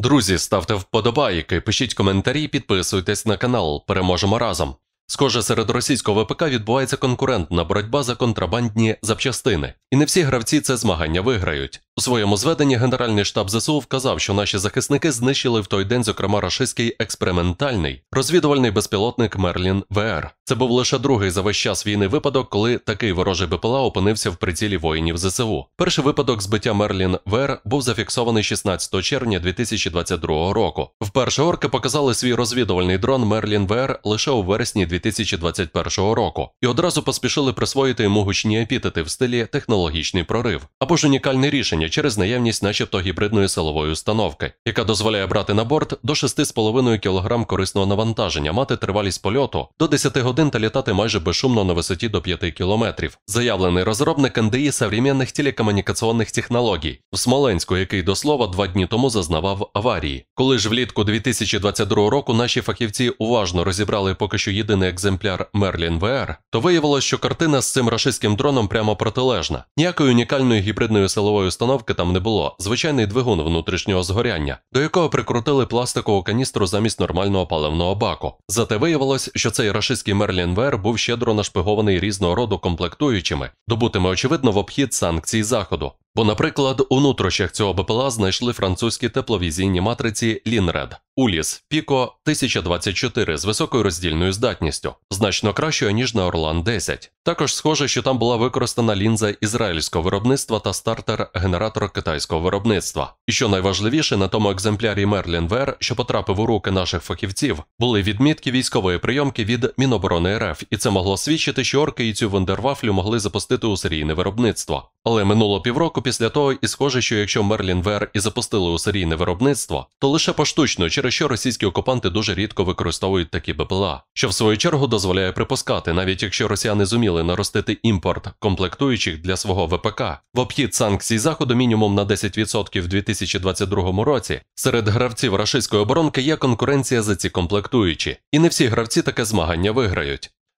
Друзі, ставте вподобайки, пишіть коментарі, підписуйтесь на канал. Переможемо разом. Схоже, серед російського ВПК відбувається конкурентна боротьба за контрабандні запчастини, і не всі гравці це змагання виграють. У своєму зведенні Генеральний штаб ЗСУ вказав, що наші захисники знищили в той день, зокрема, рашистський експериментальний розвідувальний безпілотник Мерлін ВР. Це був лише другий за весь час війни випадок, коли такий ворожий БПЛА опинився в прицілі воїнів ЗСУ. Перший випадок збиття Мерлін ВР був зафіксований 16 червня 2022 року. Вперше орки показали свій розвідувальний дрон Мерлін ВР лише у вересні 2021 року і одразу поспішили присвоїти йому гучні епітети в стилі технологічний прорив або ж унікальне рішення через наявність, начебто, гібридної силової установки, яка дозволяє брати на борт до 6,5 кг корисного навантаження, мати тривалість польоту до 10 годин та літати майже безшумно на висоті до 5 км. Заявлений розробник НДІ современних телекомунікаційних технологій в Смоленську, який до слова два дні тому зазнавав аварії. Коли ж влітку 2022 року наші фахівці уважно розібрали поки що єдиний екземпляр Мерлін ВР, то виявилось, що картина з цим рашистським дроном прямо протилежна. Ніякої унікальної гібридної силової установки Заправки там не було, звичайний двигун внутрішнього згоряння, до якого прикрутили пластикову каністру замість нормального паливного баку. Зате виявилось, що цей рашистський Мерлін Вер був щедро нашпигований різного роду комплектуючими, добутими очевидно в обхід санкцій заходу. Бо, наприклад, у нутрощах цього БПЛА знайшли французькі тепловізійні матриці Лінред Уліс Піко 1024 з високою роздільною здатністю, значно кращою ніж на Орлан 10. Також схоже, що там була використана лінза ізраїльського виробництва та стартер генератора китайського виробництва. І що найважливіше, на тому екземплярі Мерлін Вер, що потрапив у руки наших фахівців, були відмітки військової прийомки від Міноборони РФ, і це могло свідчити, що орки і цю вендервафлю могли запустити у серійне виробництво. Але минуло півроку після того, і схоже, що якщо Мерлін ВР і запустили у серійне виробництво, то лише поштучно, через що російські окупанти дуже рідко використовують такі БПЛА, що в свою чергу дозволяє припускати, навіть якщо росіяни зуміли наростити імпорт комплектуючих для свого ВПК в обхід санкцій заходу мінімум на 10% в 2022 році, серед гравців рашистської оборонки є конкуренція за ці комплектуючі, і не всі гравці таке змагання виграють.